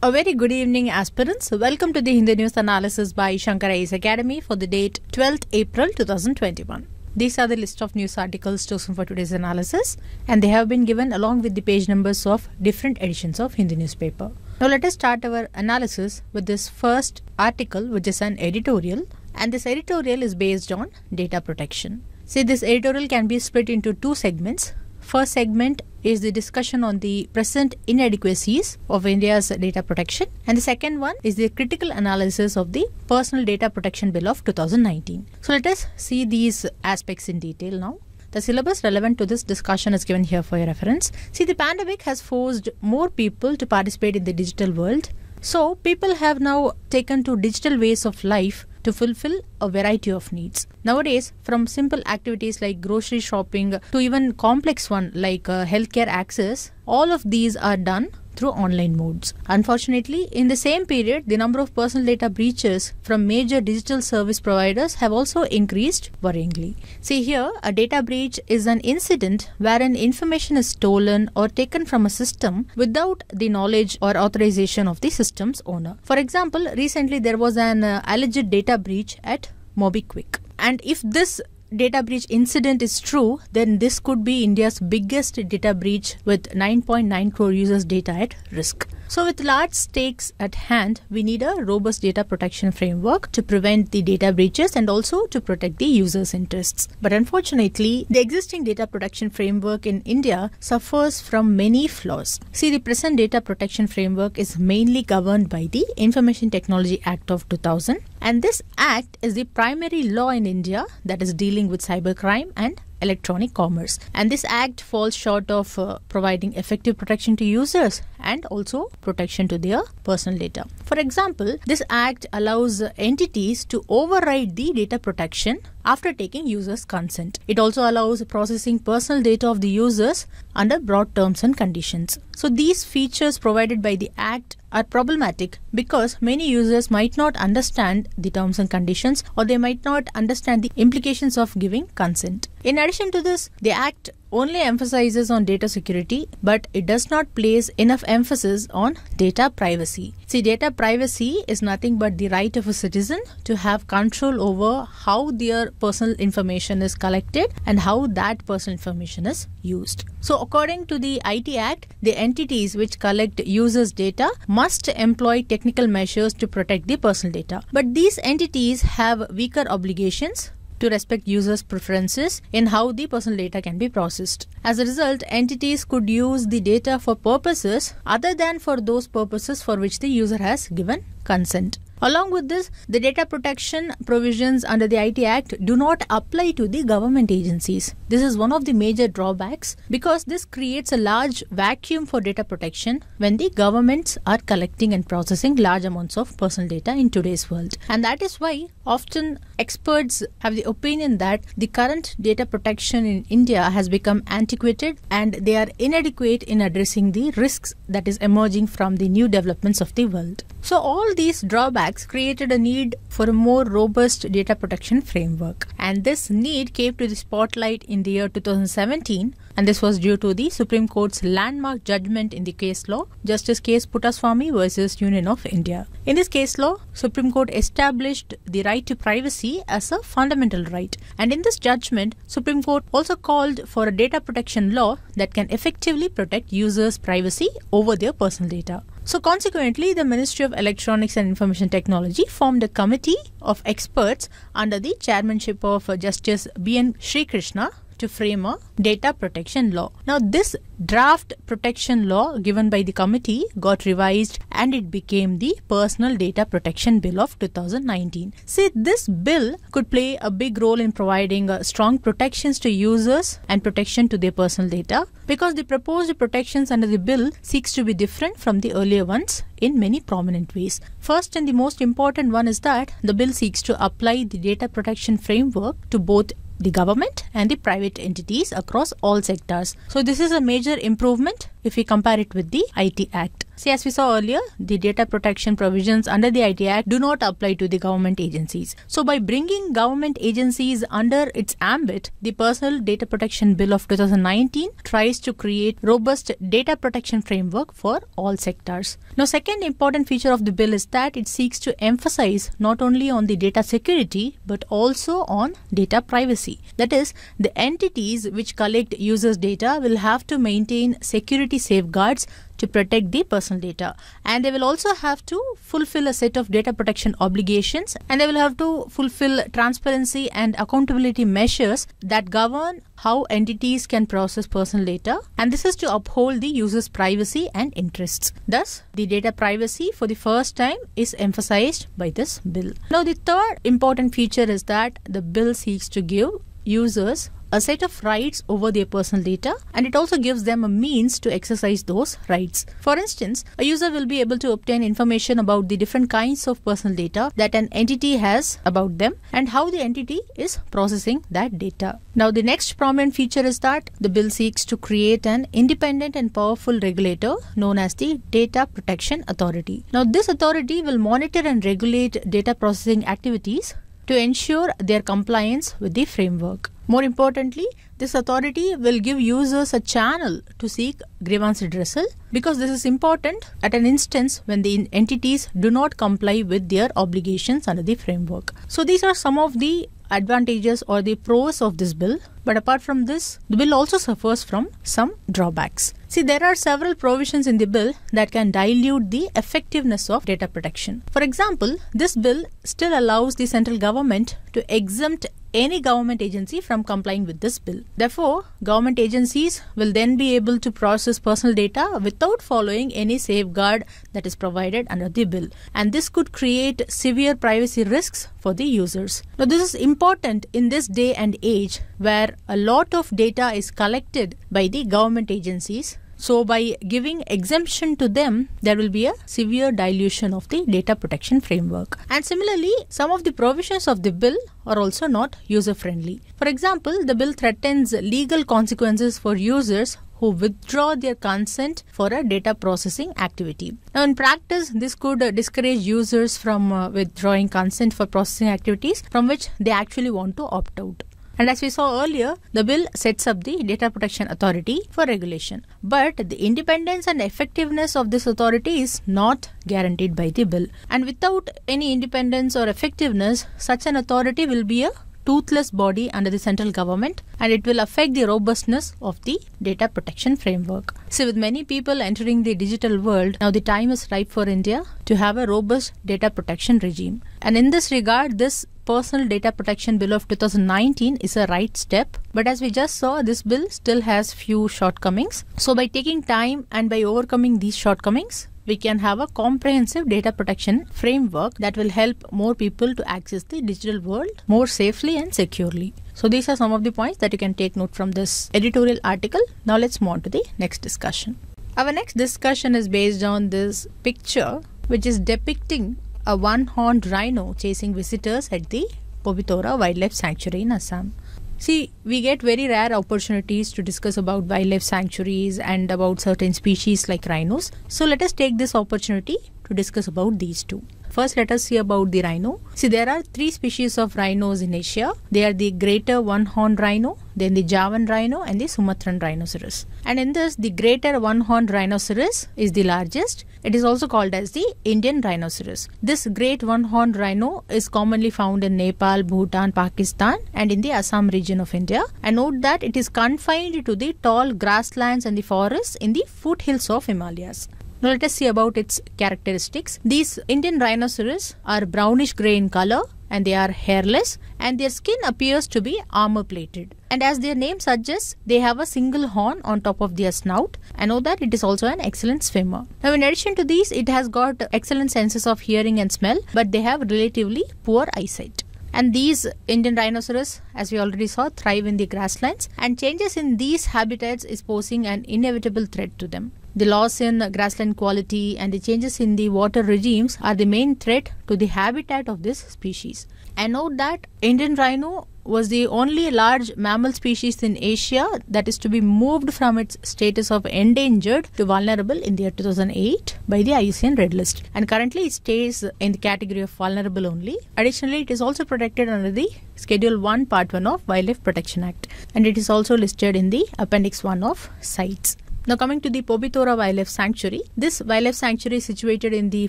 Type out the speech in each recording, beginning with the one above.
A very good evening, aspirants. Welcome to the Hindi News Analysis by Shankara Ace Academy for the date 12th April 2021. These are the list of news articles chosen for today's analysis, and they have been given along with the page numbers of different editions of Hindi newspaper. Now, let us start our analysis with this first article, which is an editorial, and this editorial is based on data protection. See, this editorial can be split into two segments. First segment is the discussion on the present inadequacies of India's data protection. And the second one is the critical analysis of the Personal Data Protection Bill of 2019. So let us see these aspects in detail now. The syllabus relevant to this discussion is given here for your reference. See, the pandemic has forced more people to participate in the digital world. So, people have now taken to digital ways of life to fulfill a variety of needs. Nowadays, from simple activities like grocery shopping to even complex one like uh, healthcare access, all of these are done through online modes. Unfortunately, in the same period, the number of personal data breaches from major digital service providers have also increased worryingly. See here, a data breach is an incident wherein information is stolen or taken from a system without the knowledge or authorization of the system's owner. For example, recently there was an uh, alleged data breach at MobiQuick. And if this data breach incident is true, then this could be India's biggest data breach with 9.9 crore users' data at risk. So with large stakes at hand, we need a robust data protection framework to prevent the data breaches and also to protect the user's interests. But unfortunately, the existing data protection framework in India suffers from many flaws. See, the present data protection framework is mainly governed by the Information Technology Act of 2000 and this act is the primary law in India that is dealing with cybercrime and electronic commerce. And this act falls short of uh, providing effective protection to users and also protection to their personal data. For example, this act allows entities to override the data protection after taking users' consent. It also allows processing personal data of the users under broad terms and conditions. So these features provided by the act are problematic because many users might not understand the terms and conditions or they might not understand the implications of giving consent. In addition to this, the Act only emphasizes on data security, but it does not place enough emphasis on data privacy. See, data privacy is nothing but the right of a citizen to have control over how their personal information is collected and how that personal information is used. So, according to the IT Act, the entities which collect users' data must employ technical measures to protect the personal data. But these entities have weaker obligations to respect users' preferences in how the personal data can be processed. As a result, entities could use the data for purposes other than for those purposes for which the user has given consent. Along with this, the data protection provisions under the IT Act do not apply to the government agencies. This is one of the major drawbacks because this creates a large vacuum for data protection when the governments are collecting and processing large amounts of personal data in today's world. And that is why often experts have the opinion that the current data protection in India has become antiquated and they are inadequate in addressing the risks that is emerging from the new developments of the world. So all these drawbacks created a need for a more robust data protection framework. And this need came to the spotlight in the year 2017, and this was due to the Supreme Court's landmark judgment in the case law, Justice Case Puttaswamy versus Union of India. In this case law, Supreme Court established the right to privacy as a fundamental right. And in this judgment, Supreme Court also called for a data protection law that can effectively protect users' privacy over their personal data. So, consequently, the Ministry of Electronics and Information Technology formed a committee of experts under the chairmanship of uh, Justice B.N. Shri Krishna, to frame a data protection law. Now, this draft protection law given by the committee got revised and it became the Personal Data Protection Bill of 2019. See, this bill could play a big role in providing uh, strong protections to users and protection to their personal data because the proposed protections under the bill seeks to be different from the earlier ones in many prominent ways. First and the most important one is that the bill seeks to apply the data protection framework to both the government and the private entities across all sectors. So this is a major improvement if we compare it with the IT Act. See, as we saw earlier, the data protection provisions under the IT Act do not apply to the government agencies. So, by bringing government agencies under its ambit, the Personal Data Protection Bill of 2019 tries to create robust data protection framework for all sectors. Now, second important feature of the bill is that it seeks to emphasize not only on the data security but also on data privacy. That is, the entities which collect users' data will have to maintain security safeguards to protect the personal data and they will also have to fulfill a set of data protection obligations and they will have to fulfill transparency and accountability measures that govern how entities can process personal data and this is to uphold the user's privacy and interests thus the data privacy for the first time is emphasized by this bill now the third important feature is that the bill seeks to give users a set of rights over their personal data and it also gives them a means to exercise those rights. For instance, a user will be able to obtain information about the different kinds of personal data that an entity has about them and how the entity is processing that data. Now the next prominent feature is that the bill seeks to create an independent and powerful regulator known as the Data Protection Authority. Now this authority will monitor and regulate data processing activities to ensure their compliance with the framework. More importantly, this authority will give users a channel to seek grievance redressal because this is important at an instance when the entities do not comply with their obligations under the framework. So, these are some of the advantages or the pros of this bill. But apart from this, the bill also suffers from some drawbacks. See, there are several provisions in the bill that can dilute the effectiveness of data protection. For example, this bill still allows the central government to exempt any government agency from complying with this bill. Therefore, government agencies will then be able to process personal data without following any safeguard that is provided under the bill. And this could create severe privacy risks for the users. Now, this is important in this day and age where a lot of data is collected by the government agencies so by giving exemption to them, there will be a severe dilution of the data protection framework. And similarly, some of the provisions of the bill are also not user friendly. For example, the bill threatens legal consequences for users who withdraw their consent for a data processing activity. Now, in practice, this could uh, discourage users from uh, withdrawing consent for processing activities from which they actually want to opt out. And as we saw earlier, the bill sets up the Data Protection Authority for regulation. But the independence and effectiveness of this authority is not guaranteed by the bill. And without any independence or effectiveness, such an authority will be a toothless body under the central government and it will affect the robustness of the data protection framework. So with many people entering the digital world, now the time is ripe for India to have a robust data protection regime. And in this regard, this Personal Data Protection Bill of 2019 is a right step, but as we just saw, this bill still has few shortcomings. So by taking time and by overcoming these shortcomings, we can have a comprehensive data protection framework that will help more people to access the digital world more safely and securely. So these are some of the points that you can take note from this editorial article. Now let's move on to the next discussion. Our next discussion is based on this picture which is depicting a one-horned rhino chasing visitors at the Pobitora Wildlife Sanctuary in Assam. See, we get very rare opportunities to discuss about wildlife sanctuaries and about certain species like rhinos. So let us take this opportunity to discuss about these two first let us see about the rhino. See there are three species of rhinos in Asia. They are the greater one-horned rhino, then the Javan rhino and the Sumatran rhinoceros. And in this the greater one-horned rhinoceros is the largest. It is also called as the Indian rhinoceros. This great one-horned rhino is commonly found in Nepal, Bhutan, Pakistan and in the Assam region of India. And note that it is confined to the tall grasslands and the forests in the foothills of Himalayas. Now let us see about its characteristics. These Indian rhinoceros are brownish gray in color and they are hairless and their skin appears to be armor plated. And as their name suggests, they have a single horn on top of their snout. I know that it is also an excellent swimmer. Now, in addition to these, it has got excellent senses of hearing and smell, but they have relatively poor eyesight. And these Indian rhinoceros, as we already saw, thrive in the grasslands, and changes in these habitats is posing an inevitable threat to them. The loss in grassland quality and the changes in the water regimes are the main threat to the habitat of this species. And note that Indian rhino was the only large mammal species in Asia that is to be moved from its status of endangered to vulnerable in the year 2008 by the IUCN Red List. And currently it stays in the category of vulnerable only. Additionally, it is also protected under the Schedule 1 Part 1 of Wildlife Protection Act. And it is also listed in the Appendix 1 of Sites. Now coming to the Pobitora Wildlife Sanctuary. This wildlife sanctuary is situated in the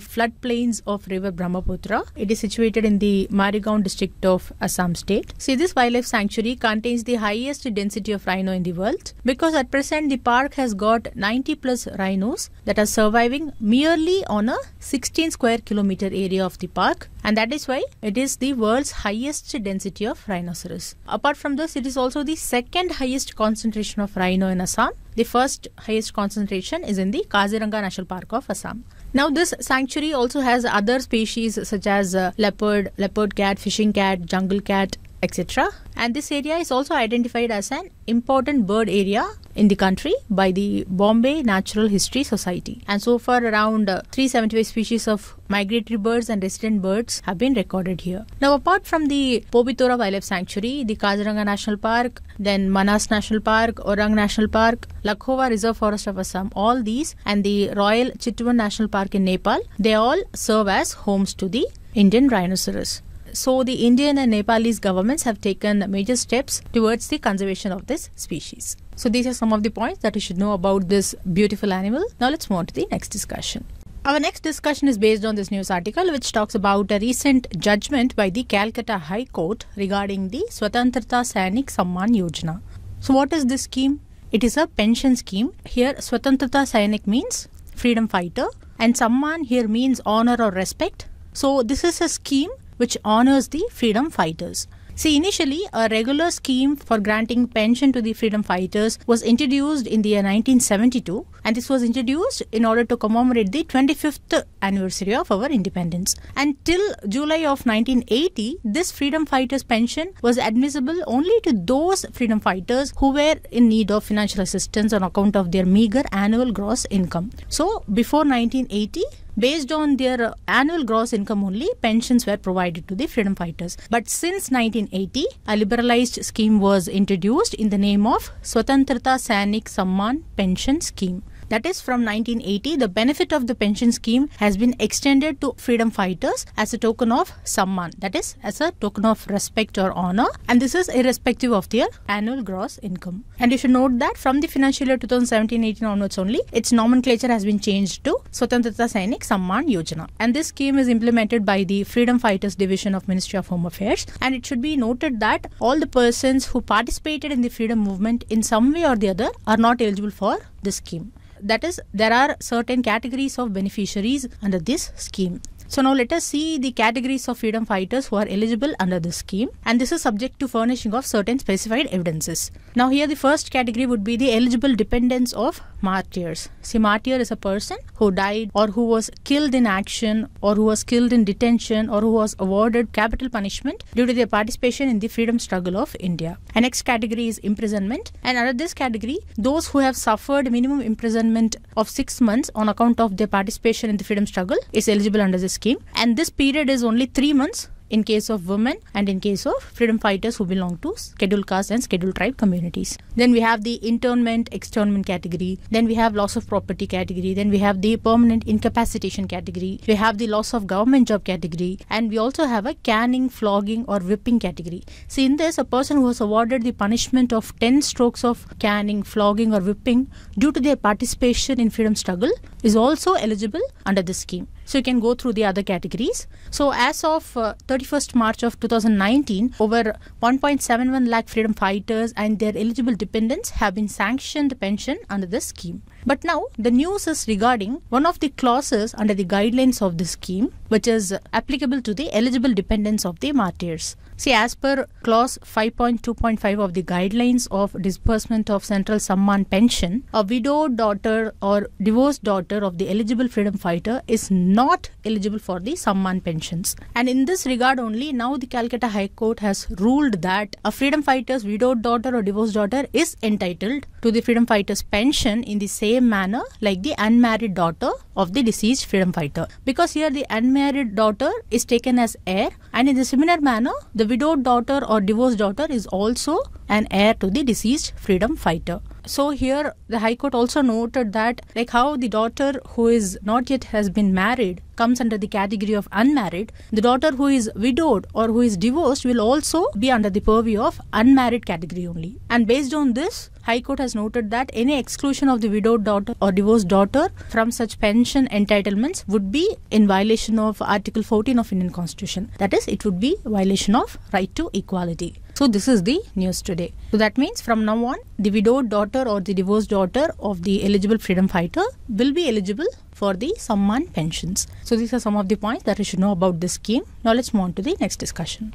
floodplains of river Brahmaputra. It is situated in the Marigaon district of Assam state. See this wildlife sanctuary contains the highest density of rhino in the world because at present the park has got 90 plus rhinos that are surviving merely on a 16 square kilometer area of the park and that is why it is the world's highest density of rhinoceros. Apart from this it is also the second highest concentration of rhino in Assam the first highest concentration is in the Kaziranga National Park of Assam. Now, this sanctuary also has other species such as uh, leopard, leopard cat, fishing cat, jungle cat, etc. And this area is also identified as an important bird area in the country by the Bombay Natural History Society. And so far, around uh, 375 species of migratory birds and resident birds have been recorded here. Now, apart from the Pobitora Wildlife Sanctuary, the Kaziranga National Park, then Manas National Park, Orang National Park, Lakhova Reserve Forest of Assam, all these, and the Royal Chitwan National Park in Nepal, they all serve as homes to the Indian rhinoceros. So the Indian and Nepalese governments have taken major steps towards the conservation of this species. So these are some of the points that you should know about this beautiful animal. Now let's move on to the next discussion. Our next discussion is based on this news article, which talks about a recent judgment by the Calcutta High Court regarding the Swatantrata Sainik Samman Yojana. So, what is this scheme? It is a pension scheme. Here, Swatantrata Sainik means freedom fighter, and Samman here means honor or respect. So, this is a scheme which honors the freedom fighters. See, initially, a regular scheme for granting pension to the freedom fighters was introduced in the year 1972, and this was introduced in order to commemorate the 25th anniversary of our independence. And till July of 1980, this freedom fighters pension was admissible only to those freedom fighters who were in need of financial assistance on account of their meager annual gross income. So, before 1980, based on their uh, annual gross income only pensions were provided to the freedom fighters but since 1980 a liberalized scheme was introduced in the name of swatantrata sainik samman pension scheme that is from 1980, the benefit of the pension scheme has been extended to freedom fighters as a token of samman, that is, as a token of respect or honor, and this is irrespective of their annual gross income. And you should note that from the financial year 2017 18 onwards only, its nomenclature has been changed to Swatantrata Sainik Samman Yojana. And this scheme is implemented by the Freedom Fighters Division of Ministry of Home Affairs. And it should be noted that all the persons who participated in the freedom movement in some way or the other are not eligible for this scheme. That is, there are certain categories of beneficiaries under this scheme. So now let us see the categories of freedom fighters who are eligible under this scheme and this is subject to furnishing of certain specified evidences. Now here the first category would be the eligible dependents of martyrs. See martyr is a person who died or who was killed in action or who was killed in detention or who was awarded capital punishment due to their participation in the freedom struggle of India. And next category is imprisonment and under this category those who have suffered minimum imprisonment of 6 months on account of their participation in the freedom struggle is eligible under this scheme. And this period is only three months in case of women and in case of freedom fighters who belong to scheduled caste and scheduled tribe communities. Then we have the internment, externment category. Then we have loss of property category. Then we have the permanent incapacitation category. We have the loss of government job category. And we also have a canning, flogging or whipping category. See in this a person who was awarded the punishment of 10 strokes of canning, flogging or whipping due to their participation in freedom struggle is also eligible under this scheme. So you can go through the other categories. So as of uh, 31st March of 2019, over 1.71 lakh freedom fighters and their eligible dependents have been sanctioned pension under this scheme. But now the news is regarding one of the clauses under the guidelines of the scheme, which is applicable to the eligible dependents of the martyrs. See, as per clause 5.2.5 of the guidelines of disbursement of Central Samman pension, a widowed daughter or divorced daughter of the eligible freedom fighter is not eligible for the Samman pensions. And in this regard only, now the Calcutta High Court has ruled that a freedom fighter's widowed daughter or divorced daughter is entitled to the freedom fighter's pension in the same manner like the unmarried daughter of the deceased freedom fighter. Because here the unmarried daughter is taken as heir and in the similar manner, the widowed daughter or divorced daughter is also an heir to the deceased freedom fighter. So here the High Court also noted that like how the daughter who is not yet has been married comes under the category of unmarried, the daughter who is widowed or who is divorced will also be under the purview of unmarried category only. And based on this, High Court has noted that any exclusion of the widowed daughter or divorced daughter from such pension entitlements would be in violation of Article 14 of Indian Constitution. That is, it would be violation of right to equality. So this is the news today. So that means from now on, the widowed daughter or the divorced daughter of the eligible freedom fighter will be eligible for the Samman pensions. So these are some of the points that you should know about this scheme. Now let's move on to the next discussion.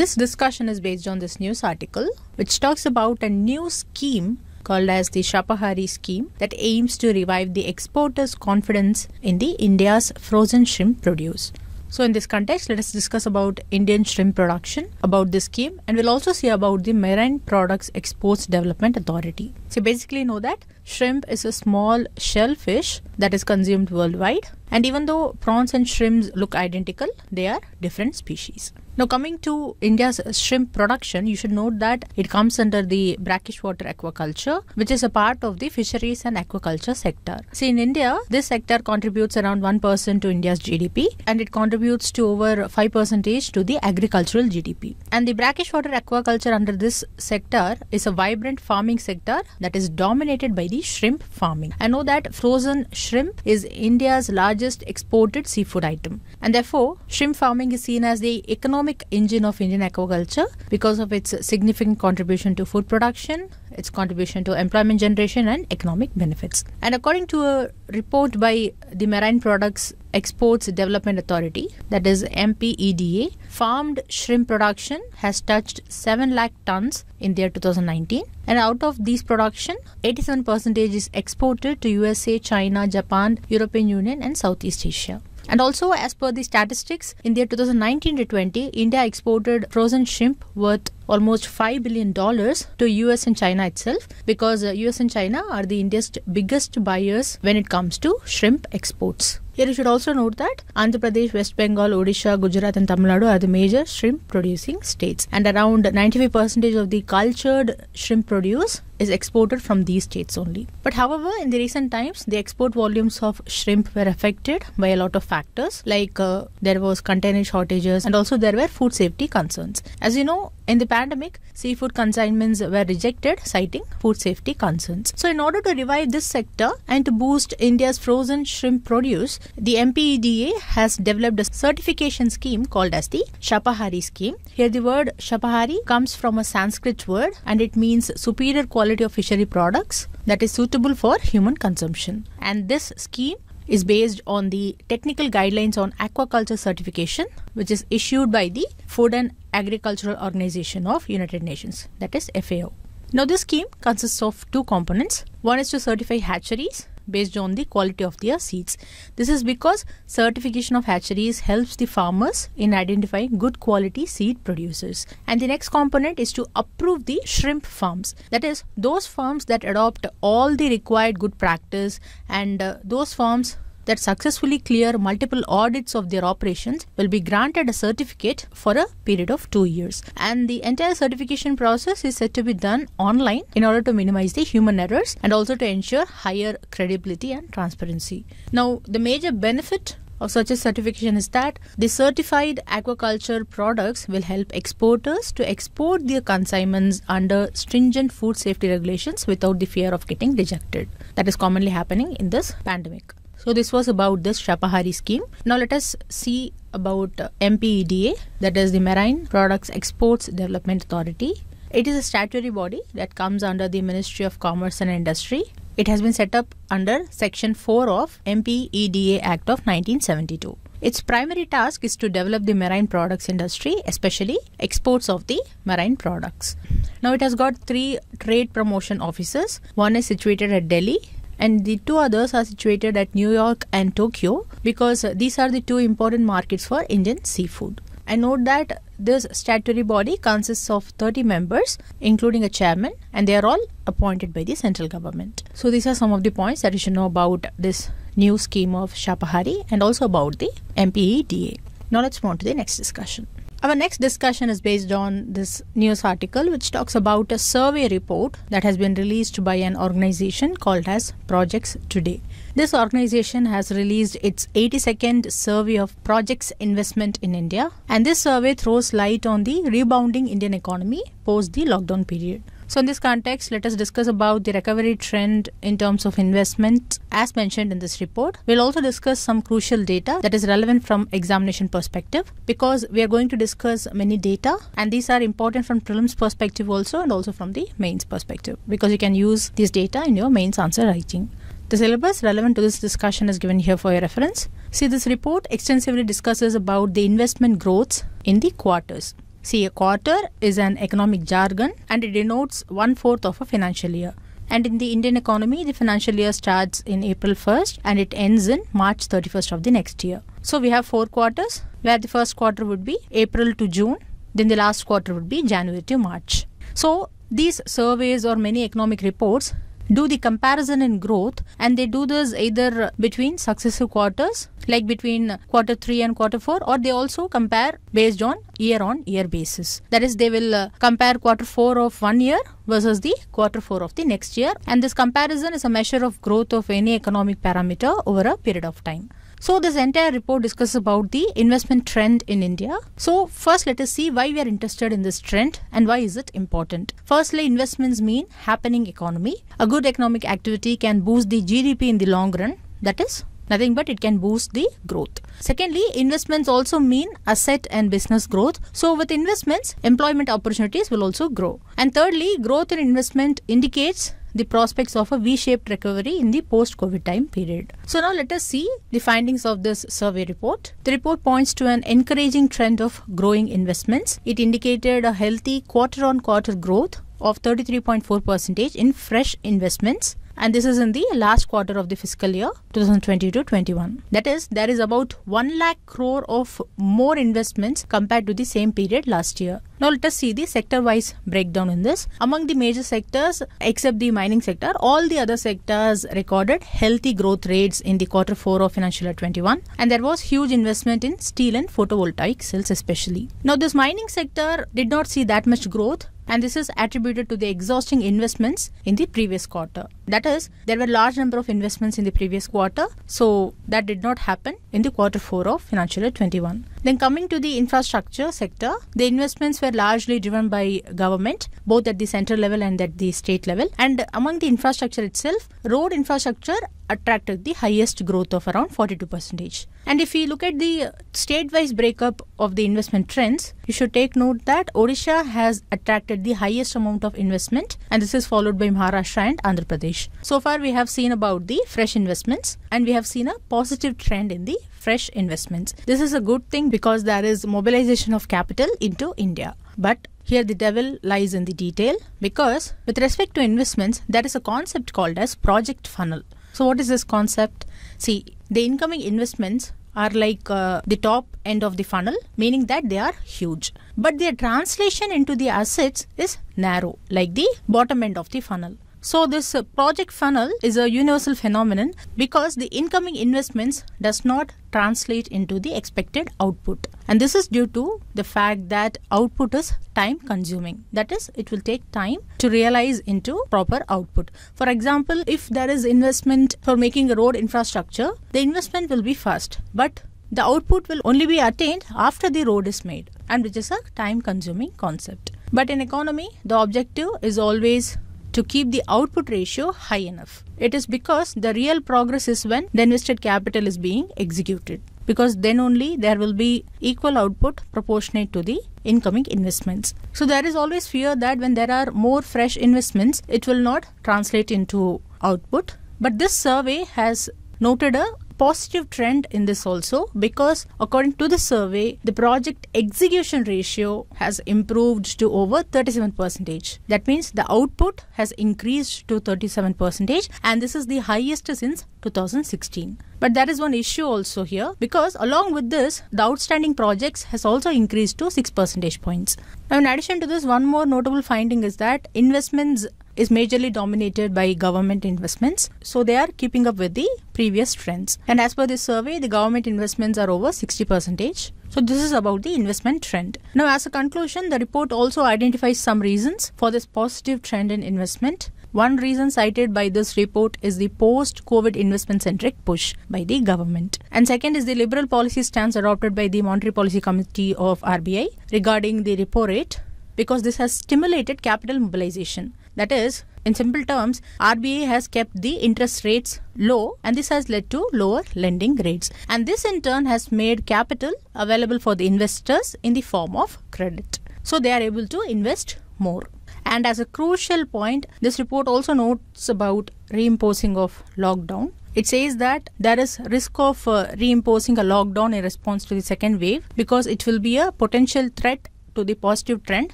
This discussion is based on this news article which talks about a new scheme called as the Shapahari scheme that aims to revive the exporters' confidence in the India's frozen shrimp produce. So in this context, let us discuss about Indian shrimp production, about this scheme, and we'll also see about the Marine Products Exports Development Authority. So basically know that shrimp is a small shellfish that is consumed worldwide. And even though prawns and shrimps look identical, they are different species. Now, coming to India's shrimp production, you should note that it comes under the brackish water aquaculture, which is a part of the fisheries and aquaculture sector. See, in India, this sector contributes around 1% to India's GDP and it contributes to over 5% to the agricultural GDP. And the brackish water aquaculture under this sector is a vibrant farming sector that is dominated by the shrimp farming. I know that frozen shrimp is India's largest exported seafood item, and therefore, shrimp farming is seen as the economic economic engine of Indian aquaculture because of its significant contribution to food production, its contribution to employment generation and economic benefits. And according to a report by the Marine Products Exports Development Authority, that is MPEDA, farmed shrimp production has touched 7 lakh tons in the year 2019. And out of these production, 87% is exported to USA, China, Japan, European Union and Southeast Asia. And also, as per the statistics, in the year 2019 to 20, India exported frozen shrimp worth almost $5 billion to US and China itself because US uh, and China are the India's biggest buyers when it comes to shrimp exports. Here you should also note that Andhra Pradesh, West Bengal, Odisha, Gujarat and Tamil Nadu are the major shrimp producing states and around 95% of the cultured shrimp produce is exported from these states only. But however, in the recent times, the export volumes of shrimp were affected by a lot of factors like uh, there was container shortages and also there were food safety concerns. As you know, in the past pandemic, seafood consignments were rejected, citing food safety concerns. So, in order to revive this sector and to boost India's frozen shrimp produce, the MPEDA has developed a certification scheme called as the Shapahari scheme. Here, the word Shapahari comes from a Sanskrit word and it means superior quality of fishery products that is suitable for human consumption. And this scheme is based on the technical guidelines on aquaculture certification, which is issued by the Food and Agricultural Organization of United Nations, that is FAO. Now, this scheme consists of two components. One is to certify hatcheries based on the quality of their seeds. This is because certification of hatcheries helps the farmers in identifying good quality seed producers. And the next component is to approve the shrimp farms. That is, those farms that adopt all the required good practice and uh, those farms that successfully clear multiple audits of their operations will be granted a certificate for a period of two years. And the entire certification process is said to be done online in order to minimize the human errors and also to ensure higher credibility and transparency. Now, the major benefit of such a certification is that the certified aquaculture products will help exporters to export their consignments under stringent food safety regulations without the fear of getting rejected. That is commonly happening in this pandemic. So this was about this Shapahari scheme. Now let us see about MPEDA that is the Marine Products Exports Development Authority. It is a statutory body that comes under the Ministry of Commerce and Industry. It has been set up under Section 4 of MPEDA Act of 1972. Its primary task is to develop the marine products industry, especially exports of the marine products. Now, it has got three trade promotion offices. One is situated at Delhi, and the two others are situated at New York and Tokyo because uh, these are the two important markets for Indian seafood. And note that this statutory body consists of 30 members, including a chairman, and they are all appointed by the central government. So, these are some of the points that you should know about this new scheme of Shapahari and also about the MPEDA. Now, let's move on to the next discussion. Our next discussion is based on this news article, which talks about a survey report that has been released by an organization called as Projects Today. This organization has released its 82nd survey of projects investment in India, and this survey throws light on the rebounding Indian economy post the lockdown period. So, in this context, let us discuss about the recovery trend in terms of investment as mentioned in this report. We'll also discuss some crucial data that is relevant from examination perspective because we are going to discuss many data and these are important from prelims perspective also and also from the mains perspective because you can use these data in your mains answer writing. The syllabus relevant to this discussion is given here for your reference. See, this report extensively discusses about the investment growths in the quarters. See, a quarter is an economic jargon and it denotes one fourth of a financial year. And in the Indian economy, the financial year starts in April 1st and it ends in March 31st of the next year. So we have four quarters where the first quarter would be April to June, then the last quarter would be January to March. So these surveys or many economic reports do the comparison in growth and they do this either between successive quarters like between quarter 3 and quarter 4 or they also compare based on year on year basis that is they will uh, compare quarter 4 of one year versus the quarter 4 of the next year and this comparison is a measure of growth of any economic parameter over a period of time so this entire report discusses about the investment trend in India. So first let us see why we are interested in this trend and why is it important. Firstly, investments mean happening economy. A good economic activity can boost the GDP in the long run. That is nothing but it can boost the growth. Secondly, investments also mean asset and business growth. So, with investments, employment opportunities will also grow. And thirdly, growth in investment indicates the prospects of a V-shaped recovery in the post-COVID time period. So now let us see the findings of this survey report. The report points to an encouraging trend of growing investments. It indicated a healthy quarter-on-quarter -quarter growth of 33.4% in fresh investments and this is in the last quarter of the fiscal year 2022-21 that is there is about 1 lakh crore of more investments compared to the same period last year now let us see the sector wise breakdown in this among the major sectors except the mining sector all the other sectors recorded healthy growth rates in the quarter 4 of financial year 21 and there was huge investment in steel and photovoltaic cells especially now this mining sector did not see that much growth and this is attributed to the exhausting investments in the previous quarter. That is, there were large number of investments in the previous quarter, so that did not happen in the quarter 4 of financial year 21. Then coming to the infrastructure sector, the investments were largely driven by government, both at the central level and at the state level. And among the infrastructure itself, road infrastructure attracted the highest growth of around 42 percentage. And if we look at the state-wise breakup of the investment trends, you should take note that Odisha has attracted the highest amount of investment and this is followed by Maharashtra and Andhra Pradesh. So far we have seen about the fresh investments and we have seen a positive trend in the fresh investments. This is a good thing because there is mobilization of capital into India. But here the devil lies in the detail because with respect to investments there is a concept called as project funnel. So what is this concept? See, the incoming investments are like uh, the top end of the funnel, meaning that they are huge. But their translation into the assets is narrow, like the bottom end of the funnel. So this uh, project funnel is a universal phenomenon because the incoming investments does not translate into the expected output and this is due to the fact that output is time consuming that is it will take time to realize into proper output for example if there is investment for making a road infrastructure the investment will be fast but the output will only be attained after the road is made and which is a time consuming concept but in economy the objective is always to keep the output ratio high enough it is because the real progress is when the invested capital is being executed because then only there will be equal output proportionate to the incoming investments. So there is always fear that when there are more fresh investments, it will not translate into output. But this survey has noted a positive trend in this also because according to the survey, the project execution ratio has improved to over 37 percentage. That means the output has increased to 37 percentage and this is the highest since 2016. But there is one issue also here because along with this, the outstanding projects has also increased to 6 percentage points. Now, in addition to this, one more notable finding is that investments is majorly dominated by government investments. So they are keeping up with the previous trends. And as per this survey, the government investments are over 60 percentage. So this is about the investment trend. Now as a conclusion, the report also identifies some reasons for this positive trend in investment. One reason cited by this report is the post COVID investment centric push by the government. And second is the liberal policy stance adopted by the Monetary Policy Committee of RBI regarding the repo rate because this has stimulated capital mobilization. That is, in simple terms, RBI has kept the interest rates low and this has led to lower lending rates. And this in turn has made capital available for the investors in the form of credit. So they are able to invest more. And as a crucial point, this report also notes about reimposing of lockdown. It says that there is risk of uh, reimposing a lockdown in response to the second wave because it will be a potential threat to the positive trend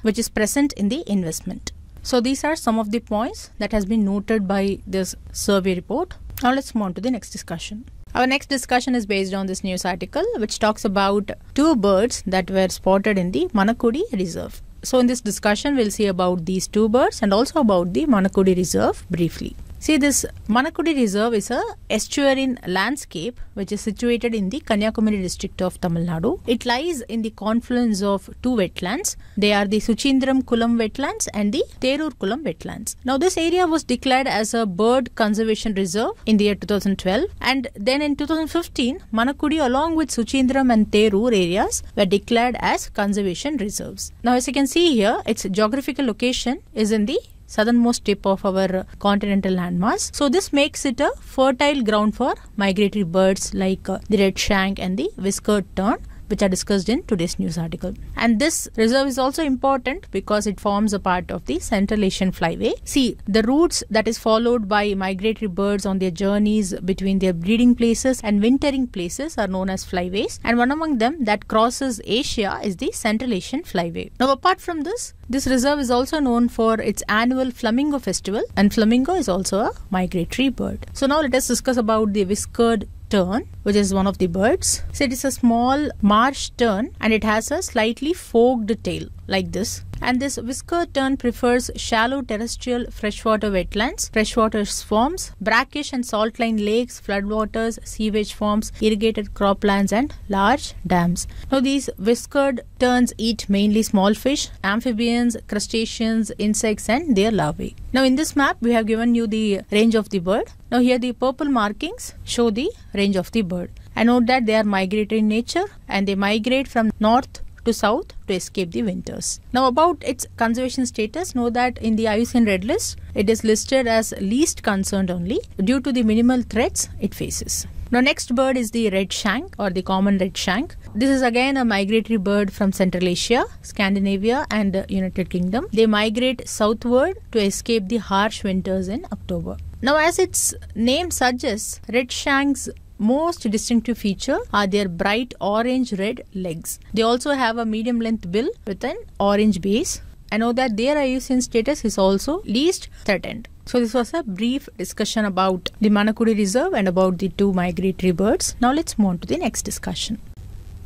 which is present in the investment. So these are some of the points that has been noted by this survey report. Now let's move on to the next discussion. Our next discussion is based on this news article which talks about two birds that were spotted in the Manakudi Reserve. So in this discussion we'll see about these two birds and also about the Manakudi Reserve briefly. See, this Manakudi Reserve is a estuarine landscape which is situated in the Kanyakumari district of Tamil Nadu. It lies in the confluence of two wetlands. They are the Suchindram Kulam wetlands and the Terur Kulam wetlands. Now, this area was declared as a bird conservation reserve in the year 2012 and then in 2015, Manakudi along with Suchindram and Terur areas were declared as conservation reserves. Now, as you can see here, its geographical location is in the southernmost tip of our continental landmass. So this makes it a fertile ground for migratory birds like uh, the red shank and the whiskered tern which are discussed in today's news article. And this reserve is also important because it forms a part of the Central Asian Flyway. See, the routes that is followed by migratory birds on their journeys between their breeding places and wintering places are known as flyways, and one among them that crosses Asia is the Central Asian Flyway. Now, apart from this, this reserve is also known for its annual flamingo festival, and flamingo is also a migratory bird. So, now let us discuss about the whiskered tern which is one of the birds so it is a small marsh tern and it has a slightly forked tail like this and this whisker tern prefers shallow terrestrial freshwater wetlands, freshwater swamps, brackish and saltline lakes, floodwaters, sewage farms, irrigated croplands and large dams. Now these whiskered terns eat mainly small fish, amphibians, crustaceans, insects and their larvae. Now in this map, we have given you the range of the bird. Now here the purple markings show the range of the bird. And note that they are migratory in nature and they migrate from north to south to escape the winters. Now about its conservation status, know that in the IUCN Red List, it is listed as least concerned only due to the minimal threats it faces. Now next bird is the red shank or the common red shank. This is again a migratory bird from Central Asia, Scandinavia and the United Kingdom. They migrate southward to escape the harsh winters in October. Now as its name suggests, red shanks most distinctive feature are their bright orange red legs. They also have a medium length bill with an orange base. I know that their IUCN status is also least threatened. So this was a brief discussion about the Manakuri Reserve and about the two migratory birds. Now let's move on to the next discussion.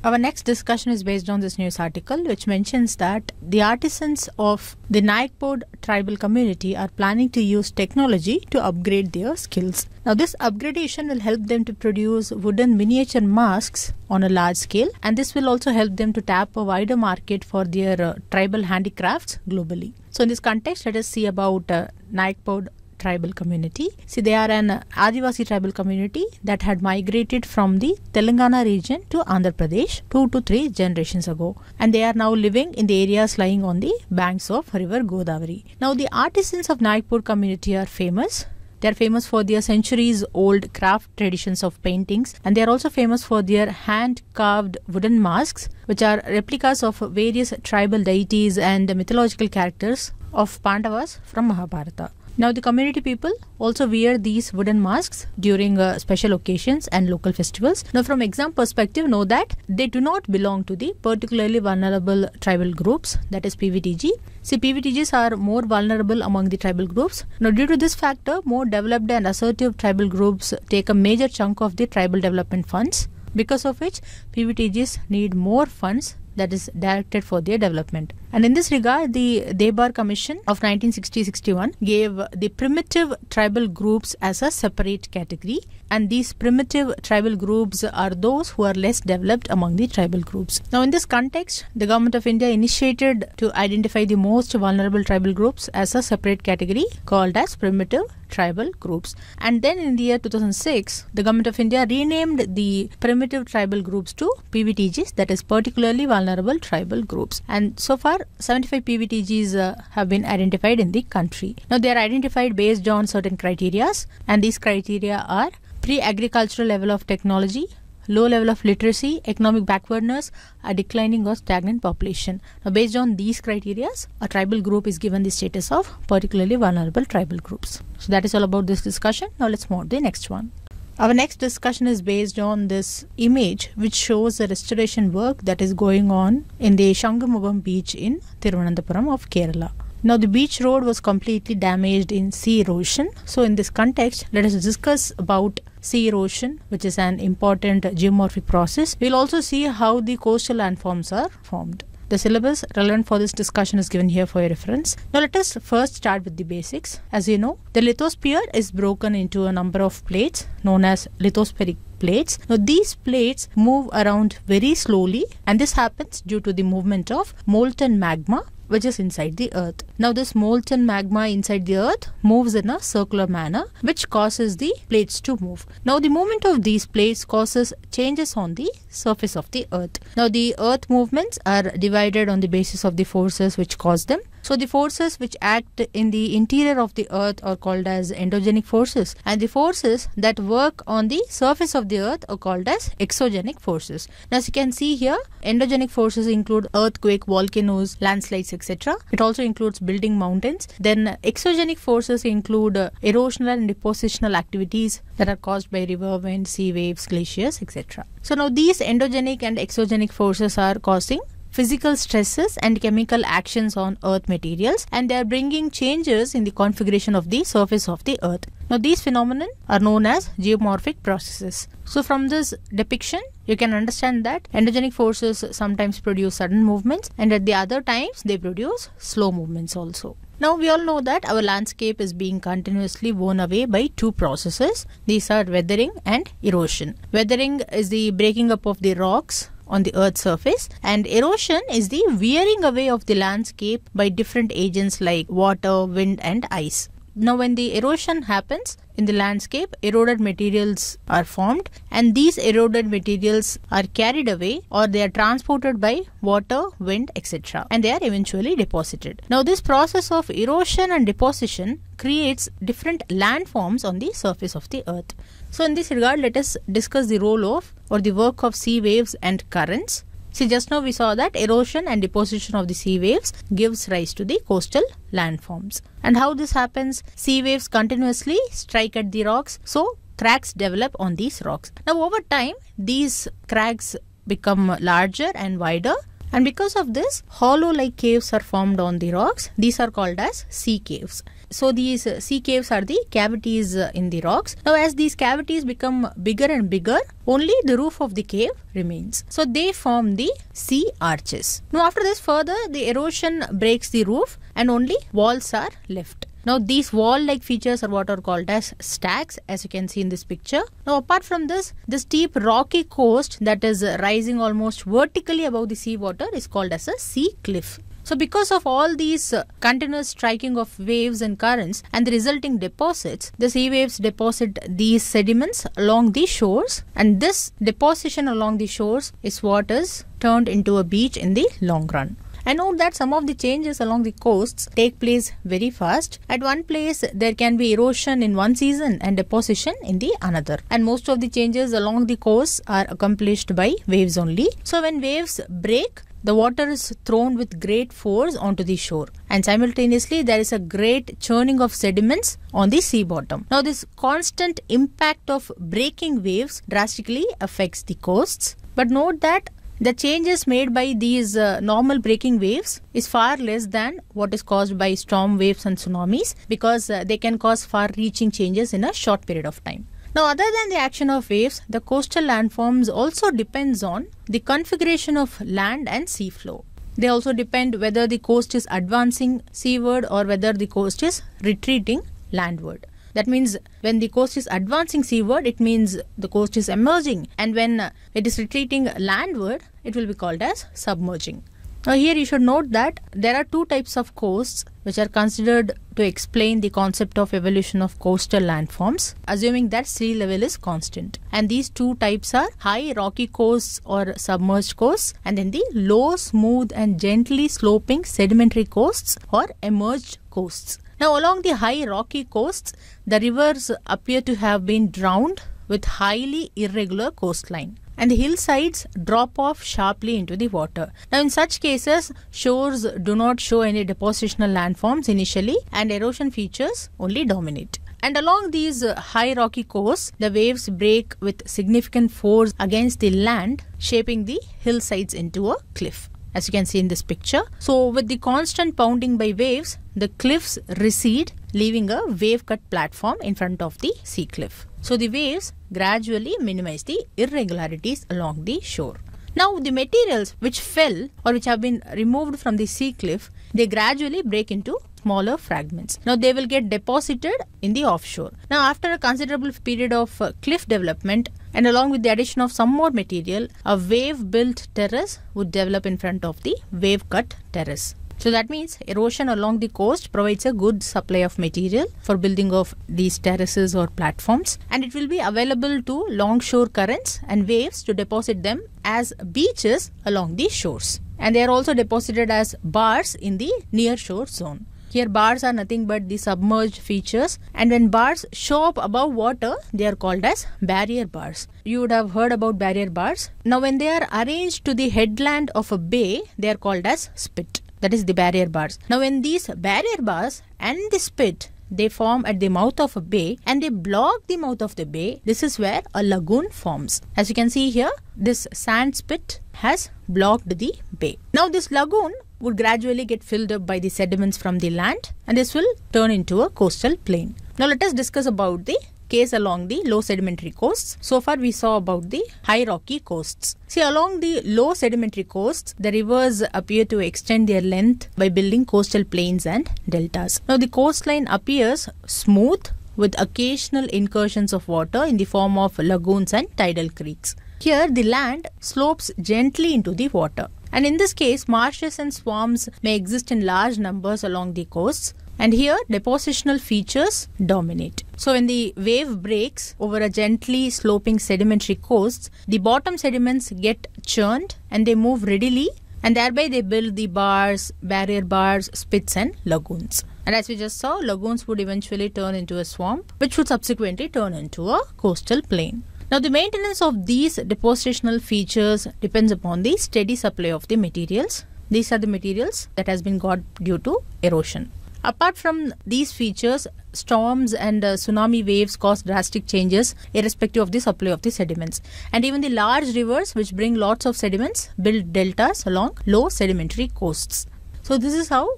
Our next discussion is based on this news article, which mentions that the artisans of the Naikpod tribal community are planning to use technology to upgrade their skills. Now, this upgradation will help them to produce wooden miniature masks on a large scale, and this will also help them to tap a wider market for their uh, tribal handicrafts globally. So, in this context, let us see about uh, Naikpod tribal community. See, they are an Adivasi tribal community that had migrated from the Telangana region to Andhra Pradesh two to three generations ago, and they are now living in the areas lying on the banks of river Godavari. Now, the artisans of Nagpur community are famous they are famous for their centuries old craft traditions of paintings and they are also famous for their hand carved wooden masks, which are replicas of various tribal deities and mythological characters of Pandavas from Mahabharata. Now, the community people also wear these wooden masks during uh, special occasions and local festivals. Now, from exam perspective, know that they do not belong to the particularly vulnerable tribal groups, that is PVTG. See, PVTGs are more vulnerable among the tribal groups. Now, due to this factor, more developed and assertive tribal groups take a major chunk of the tribal development funds, because of which PVTGs need more funds that is directed for their development. And in this regard, the Debar Commission of 1960-61 gave the primitive tribal groups as a separate category. And these primitive tribal groups are those who are less developed among the tribal groups. Now, in this context, the Government of India initiated to identify the most vulnerable tribal groups as a separate category called as primitive tribal groups. And then in the year 2006, the government of India renamed the primitive tribal groups to PVTGs, that is particularly vulnerable tribal groups. And so far, 75 PVTGs uh, have been identified in the country. Now they are identified based on certain criteria, and these criteria are pre-agricultural level of technology, low level of literacy, economic backwardness, a declining or stagnant population. Now, based on these criteria, a tribal group is given the status of particularly vulnerable tribal groups. So, that is all about this discussion. Now, let's move on to the next one. Our next discussion is based on this image which shows the restoration work that is going on in the Shangamugam beach in Thiruvananthapuram of Kerala. Now, the beach road was completely damaged in sea erosion. So, in this context, let us discuss about sea erosion, which is an important geomorphic process. We'll also see how the coastal landforms are formed. The syllabus relevant for this discussion is given here for your reference. Now, let us first start with the basics. As you know, the lithosphere is broken into a number of plates known as lithospheric plates. Now, these plates move around very slowly, and this happens due to the movement of molten magma which is inside the earth. Now this molten magma inside the earth moves in a circular manner which causes the plates to move. Now the movement of these plates causes changes on the surface of the earth. Now the earth movements are divided on the basis of the forces which cause them. So the forces which act in the interior of the earth are called as endogenic forces and the forces that work on the surface of the earth are called as exogenic forces. Now, as you can see here, endogenic forces include earthquake, volcanoes, landslides, etc. It also includes building mountains. Then exogenic forces include uh, erosional and depositional activities that are caused by river winds, sea waves, glaciers, etc. So now these endogenic and exogenic forces are causing physical stresses and chemical actions on earth materials and they are bringing changes in the configuration of the surface of the earth. Now these phenomena are known as geomorphic processes. So from this depiction you can understand that endogenic forces sometimes produce sudden movements and at the other times they produce slow movements also. Now we all know that our landscape is being continuously worn away by two processes. These are weathering and erosion. Weathering is the breaking up of the rocks on the Earth's surface, and erosion is the wearing away of the landscape by different agents like water, wind, and ice. Now, when the erosion happens in the landscape, eroded materials are formed, and these eroded materials are carried away or they are transported by water, wind, etc., and they are eventually deposited. Now, this process of erosion and deposition creates different landforms on the surface of the earth. So, in this regard, let us discuss the role of or the work of sea waves and currents. See, just now we saw that erosion and deposition of the sea waves gives rise to the coastal landforms. And how this happens? Sea waves continuously strike at the rocks, so cracks develop on these rocks. Now, over time, these cracks become larger and wider and because of this hollow like caves are formed on the rocks these are called as sea caves so these uh, sea caves are the cavities uh, in the rocks. Now as these cavities become bigger and bigger, only the roof of the cave remains. So they form the sea arches. Now after this further the erosion breaks the roof and only walls are left. Now these wall-like features are what are called as stacks as you can see in this picture. Now apart from this, the steep rocky coast that is rising almost vertically above the sea water is called as a sea cliff. So, because of all these uh, continuous striking of waves and currents and the resulting deposits, the sea waves deposit these sediments along the shores, and this deposition along the shores is what is turned into a beach in the long run. I know that some of the changes along the coasts take place very fast. At one place, there can be erosion in one season and deposition in the another. And most of the changes along the coast are accomplished by waves only. So, when waves break, the water is thrown with great force onto the shore and simultaneously there is a great churning of sediments on the sea bottom. Now this constant impact of breaking waves drastically affects the coasts but note that the changes made by these uh, normal breaking waves is far less than what is caused by storm waves and tsunamis because uh, they can cause far reaching changes in a short period of time. Now, other than the action of waves, the coastal landforms also depends on the configuration of land and sea flow. They also depend whether the coast is advancing seaward or whether the coast is retreating landward. That means when the coast is advancing seaward, it means the coast is emerging and when it is retreating landward, it will be called as submerging. Now, here you should note that there are two types of coasts which are considered to explain the concept of evolution of coastal landforms, assuming that sea level is constant. And these two types are high rocky coasts or submerged coasts, and then the low, smooth, and gently sloping sedimentary coasts or emerged coasts. Now, along the high rocky coasts, the rivers appear to have been drowned with highly irregular coastline and the hillsides drop off sharply into the water. Now, in such cases, shores do not show any depositional landforms initially and erosion features only dominate. And along these uh, high rocky coasts, the waves break with significant force against the land, shaping the hillsides into a cliff as you can see in this picture. So with the constant pounding by waves, the cliffs recede, leaving a wave cut platform in front of the sea cliff. So the waves gradually minimize the irregularities along the shore. Now the materials which fell or which have been removed from the sea cliff, they gradually break into smaller fragments. Now they will get deposited in the offshore. Now after a considerable period of uh, cliff development and along with the addition of some more material, a wave built terrace would develop in front of the wave cut terrace. So that means erosion along the coast provides a good supply of material for building of these terraces or platforms and it will be available to longshore currents and waves to deposit them as beaches along the shores. And they are also deposited as bars in the near shore zone. Here bars are nothing but the submerged features and when bars show up above water they are called as barrier bars. You would have heard about barrier bars. Now when they are arranged to the headland of a bay they are called as spit that is the barrier bars. Now when these barrier bars and the spit they form at the mouth of a bay and they block the mouth of the bay. This is where a lagoon forms. As you can see here, this sand spit has blocked the bay. Now this lagoon would gradually get filled up by the sediments from the land and this will turn into a coastal plain. Now let us discuss about the case along the low sedimentary coasts. So far we saw about the high rocky coasts. See along the low sedimentary coasts, the rivers appear to extend their length by building coastal plains and deltas. Now the coastline appears smooth with occasional incursions of water in the form of lagoons and tidal creeks. Here the land slopes gently into the water. And in this case, marshes and swamps may exist in large numbers along the coasts, and here depositional features dominate. So when the wave breaks over a gently sloping sedimentary coast, the bottom sediments get churned and they move readily and thereby they build the bars, barrier bars, spits and lagoons. And as we just saw, lagoons would eventually turn into a swamp which would subsequently turn into a coastal plain. Now the maintenance of these depositional features depends upon the steady supply of the materials. These are the materials that has been got due to erosion. Apart from these features, storms and uh, tsunami waves cause drastic changes irrespective of the supply of the sediments. And even the large rivers, which bring lots of sediments, build deltas along low sedimentary coasts. So, this is how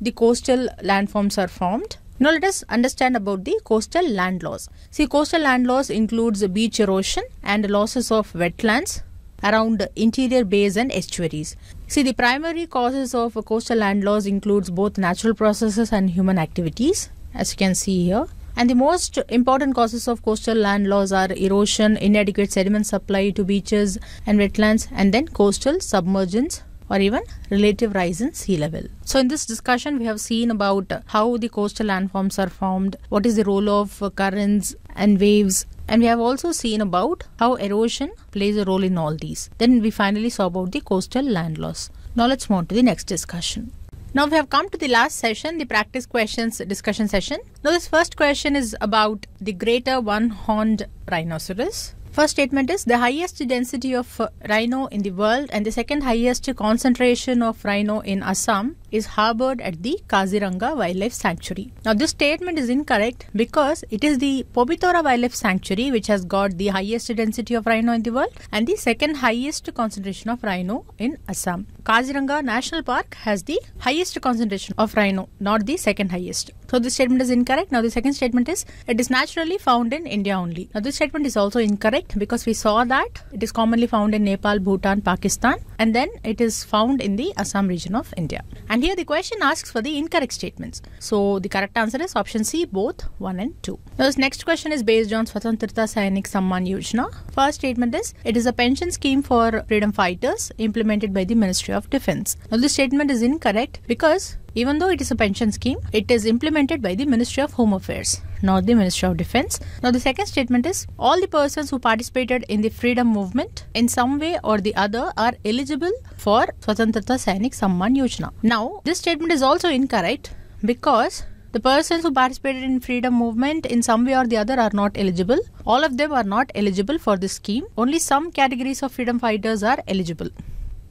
the coastal landforms are formed. Now let us understand about the coastal land loss. See coastal land loss includes beach erosion and losses of wetlands around interior bays and estuaries. See, the primary causes of coastal land loss includes both natural processes and human activities, as you can see here. And the most important causes of coastal land loss are erosion, inadequate sediment supply to beaches and wetlands, and then coastal submergence or even relative rise in sea level. So in this discussion, we have seen about how the coastal landforms are formed, what is the role of currents and waves, and we have also seen about how erosion plays a role in all these. Then we finally saw about the coastal land loss. Now let's move on to the next discussion. Now we have come to the last session, the practice questions discussion session. Now this first question is about the greater one-horned rhinoceros. First statement is the highest density of rhino in the world and the second highest concentration of rhino in Assam is harbored at the Kaziranga Wildlife Sanctuary. Now, this statement is incorrect because it is the Pobitora Wildlife Sanctuary which has got the highest density of rhino in the world and the second highest concentration of rhino in Assam. Kaziranga National Park has the highest concentration of rhino, not the second highest. So, this statement is incorrect. Now, the second statement is it is naturally found in India only. Now, this statement is also incorrect because we saw that it is commonly found in Nepal, Bhutan, Pakistan, and then it is found in the Assam region of India. And and here the question asks for the incorrect statements. So the correct answer is option C, both 1 and 2. Now this next question is based on Swatantrita Sainik Samman Yojana. First statement is, it is a pension scheme for freedom fighters implemented by the Ministry of Defense. Now this statement is incorrect because even though it is a pension scheme, it is implemented by the Ministry of Home Affairs, not the Ministry of Defense. Now, the second statement is all the persons who participated in the freedom movement in some way or the other are eligible for Swatantrata Sainik Samman Yojana. Now, this statement is also incorrect because the persons who participated in freedom movement in some way or the other are not eligible. All of them are not eligible for this scheme. Only some categories of freedom fighters are eligible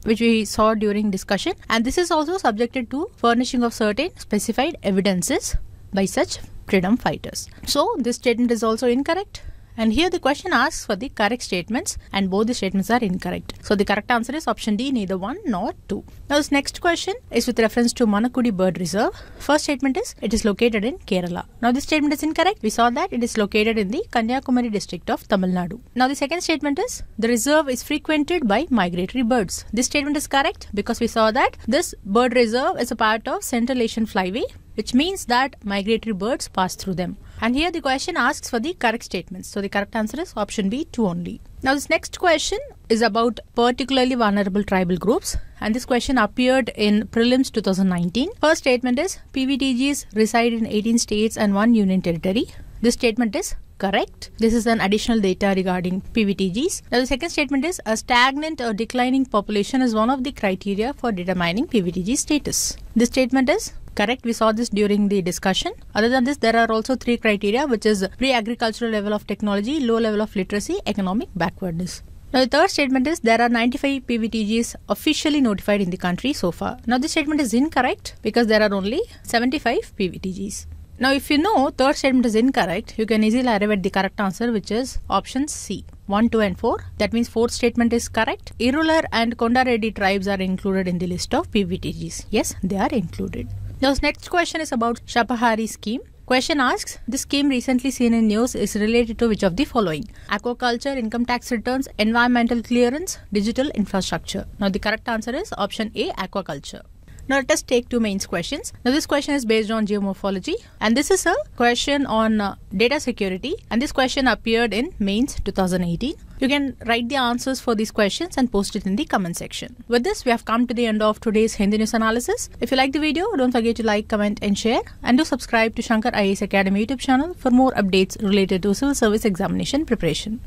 which we saw during discussion and this is also subjected to furnishing of certain specified evidences by such freedom fighters. So this statement is also incorrect. And here the question asks for the correct statements and both the statements are incorrect. So the correct answer is option D, neither one nor two. Now this next question is with reference to Manakudi Bird Reserve. First statement is it is located in Kerala. Now this statement is incorrect. We saw that it is located in the Kanyakumari district of Tamil Nadu. Now the second statement is the reserve is frequented by migratory birds. This statement is correct because we saw that this bird reserve is a part of Central Asian Flyway which means that migratory birds pass through them. And here the question asks for the correct statements. So the correct answer is option B, 2 only. Now this next question is about particularly vulnerable tribal groups and this question appeared in prelims 2019. First statement is PVTGs reside in 18 states and one union territory. This statement is correct. This is an additional data regarding PVTGs. Now the second statement is a stagnant or declining population is one of the criteria for determining PVTG status. This statement is correct we saw this during the discussion other than this there are also three criteria which is pre-agricultural level of technology low level of literacy economic backwardness now the third statement is there are 95 PVTGs officially notified in the country so far. Now this statement is incorrect because there are only 75 PVTGs. Now if you know third statement is incorrect, you can easily arrive at the correct answer which is option C. 1, 2 and 4. That means fourth statement is correct. Irular and Kondaredi tribes are included in the list of PVTGs. Yes, they are included. Now next question is about Shapahari scheme. Question asks, this scheme recently seen in news is related to which of the following? Aquaculture, income tax returns, environmental clearance, digital infrastructure. Now the correct answer is option A, aquaculture. Now let us take two mains questions. Now this question is based on geomorphology and this is a question on uh, data security and this question appeared in mains 2018. You can write the answers for these questions and post it in the comment section. With this, we have come to the end of today's Hindi news analysis. If you like the video, don't forget to like, comment and share and do subscribe to Shankar IAS Academy YouTube channel for more updates related to civil service examination preparation.